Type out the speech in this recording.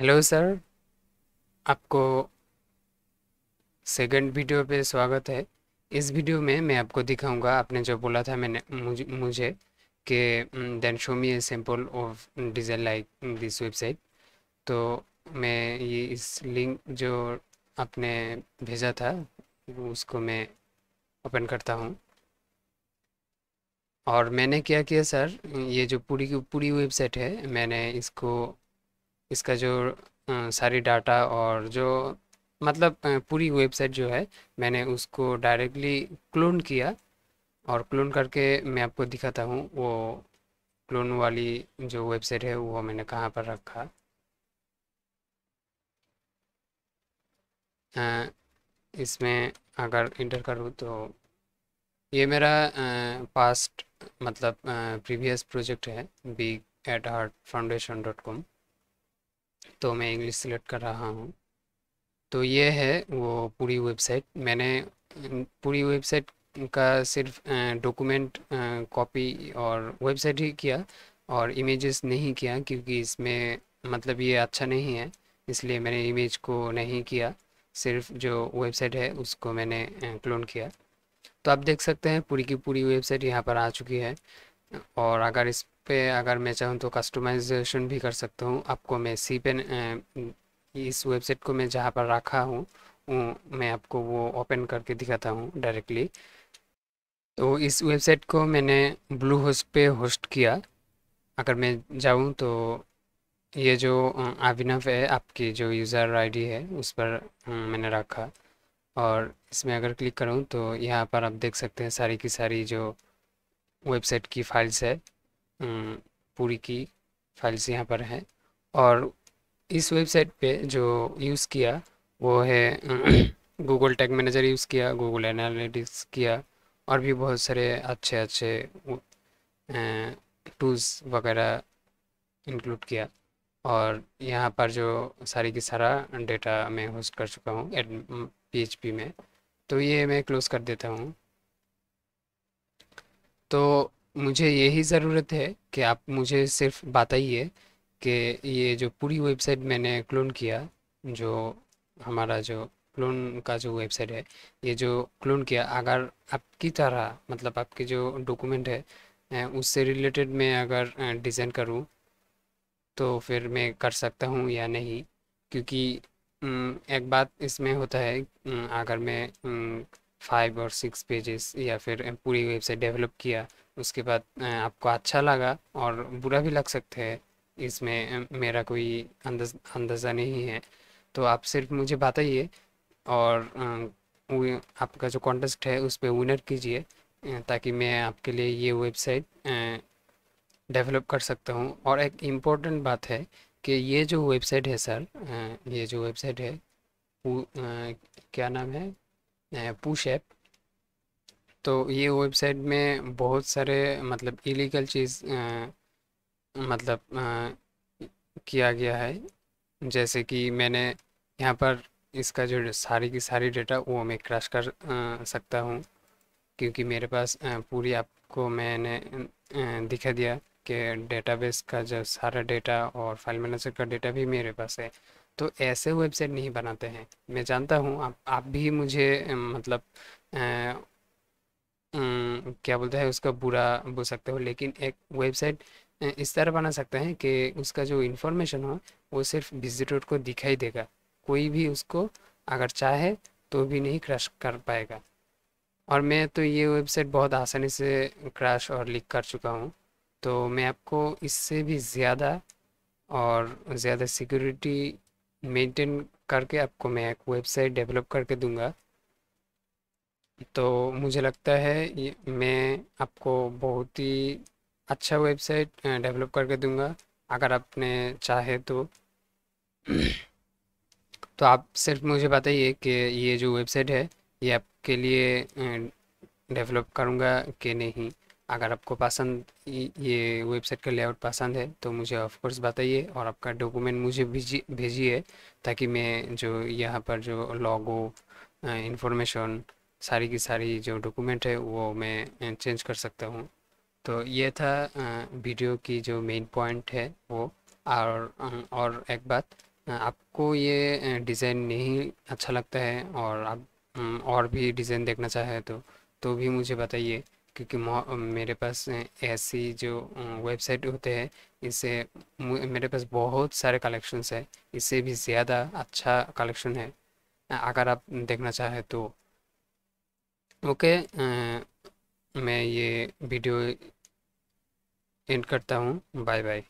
hello sir आपको second video पे स्वागत है इस वीडियो में मैं आपको दिखाऊंगा आपने जो बोला था मैंने मुझे मुझे कि then show me a sample of design like this website तो मैं ये इस लिंक जो आपने भेजा था उसको मैं ओपन करता हूँ और मैंने क्या किया सर ये जो पूरी की पूरी वेबसाइट है मैंने इसको इसका जो सारी डाटा और जो मतलब पूरी वेबसाइट जो है मैंने उसको डायरेक्टली क्लोन किया और क्लोन करके मैं आपको दिखाता हूँ वो क्लोन वाली जो वेबसाइट है वो मैंने कहाँ पर रखा आ, इसमें अगर इंटर करूँ तो ये मेरा पास्ट मतलब प्रीवियस प्रोजेक्ट है big at heart foundation dot com तो मैं इंग्लिश सिलेक्ट कर रहा हूँ तो ये है वो पूरी वेबसाइट मैंने पूरी वेबसाइट का सिर्फ डॉक्यूमेंट कॉपी और वेबसाइट ही किया और इमेजेस नहीं किया क्योंकि इसमें मतलब ये अच्छा नहीं है इसलिए मैंने इमेज को नहीं किया सिर्फ जो वेबसाइट है उसको मैंने क्लोन किया तो आप देख सकते हैं पूरी की पूरी वेबसाइट यहाँ पर आ चुकी है और अगर इस पे अगर मैं चाहूँ तो कस्टमाइजेशन भी कर सकता हूँ आपको मैं सी पे इस वेबसाइट को मैं जहाँ पर रखा हूँ मैं आपको वो ओपन करके दिखाता हूँ डायरेक्टली तो इस वेबसाइट को मैंने ब्लू होस्ट पे होस्ट किया अगर मैं जाऊँ तो ये जो अभिनव है आपकी जो यूज़र आईडी है उस पर मैंने रखा और इसमें अगर क्लिक करूँ तो यहाँ पर आप देख सकते हैं सारी की सारी जो वेबसाइट की फाइल्स है पूरी की फाइल्स यहाँ पर हैं और इस वेबसाइट पे जो यूज़ किया वो है गूगल टैग मैनेजर यूज़ किया गूगल एनालिटिक्स किया और भी बहुत सारे अच्छे अच्छे टूल्स वगैरह इंक्लूड किया और यहाँ पर जो सारी की सारा डेटा मैं होस्ट कर चुका हूँ एड पी में तो ये मैं क्लोज़ कर देता हूँ तो मुझे यही ज़रूरत है कि आप मुझे सिर्फ बताइए कि ये जो पूरी वेबसाइट मैंने क्लोन किया जो हमारा जो क्लोन का जो वेबसाइट है ये जो क्लोन किया अगर आपकी तरह मतलब आपके जो डॉक्यूमेंट है उससे रिलेटेड मैं अगर डिज़ाइन करूँ तो फिर मैं कर सकता हूँ या नहीं क्योंकि एक बात इसमें होता है अगर मैं फाइव और सिक्स पेजेस या फिर पूरी वेबसाइट डेवलप किया उसके बाद आपको अच्छा लगा और बुरा भी लग सकते हैं इसमें मेरा कोई अंदाज अंदाज़ा नहीं है तो आप सिर्फ मुझे बताइए और आपका जो कॉन्टेस्ट है उस पर विनर कीजिए ताकि मैं आपके लिए ये वेबसाइट डेवलप कर सकता हूँ और एक इम्पोर्टेंट बात है कि ये जो वेबसाइट है सर ये जो वेबसाइट है वो क्या नाम है पुश ऐप तो ये वेबसाइट में बहुत सारे मतलब इलीगल चीज़ मतलब आ, किया गया है जैसे कि मैंने यहाँ पर इसका जो सारी की सारी डेटा वो मैं क्रश कर आ, सकता हूँ क्योंकि मेरे पास आ, पूरी आपको मैंने दिखा दिया कि डेटाबेस का जो सारा डेटा और फाइल मैनेजर का डेटा भी मेरे पास है तो ऐसे वेबसाइट नहीं बनाते हैं मैं जानता हूँ आप आप भी मुझे मतलब क्या बोलते हैं उसका बुरा बोल सकते हो लेकिन एक वेबसाइट इस तरह बना सकते हैं कि उसका जो इन्फॉर्मेशन हो वो सिर्फ विजिटर को दिखाई देगा कोई भी उसको अगर चाहे तो भी नहीं क्रश कर पाएगा और मैं तो ये वेबसाइट बहुत आसानी से क्रश और लीक कर चुका हूँ तो मैं आपको इससे भी ज़्यादा और ज़्यादा सिक्योरिटी मेंटेन करके आपको मैं एक वेबसाइट डेवलप करके दूंगा तो मुझे लगता है मैं आपको बहुत ही अच्छा वेबसाइट डेवलप करके दूंगा अगर आपने चाहे तो तो आप सिर्फ मुझे बताइए कि ये जो वेबसाइट है ये आपके लिए डेवलप करूँगा कि नहीं अगर आपको पसंद ये वेबसाइट का लेआउट पसंद है तो मुझे ऑफकोर्स बताइए और आपका डॉक्यूमेंट मुझे भेजिए ताकि मैं जो यहाँ पर जो लॉगो इंफॉर्मेशन सारी की सारी जो डॉक्यूमेंट है वो मैं चेंज कर सकता हूँ तो ये था वीडियो की जो मेन पॉइंट है वो और और एक बात आपको ये डिज़ाइन नहीं अच्छा लगता है और आप और भी डिज़ाइन देखना चाहे तो तो भी मुझे बताइए क्योंकि मेरे पास ऐसी जो वेबसाइट होते हैं इससे मेरे पास बहुत सारे कलेक्शंस है इससे भी ज़्यादा अच्छा कलेक्शन है अगर आप देखना चाहें तो ओके मैं ये वीडियो एंड करता हूँ बाय बाय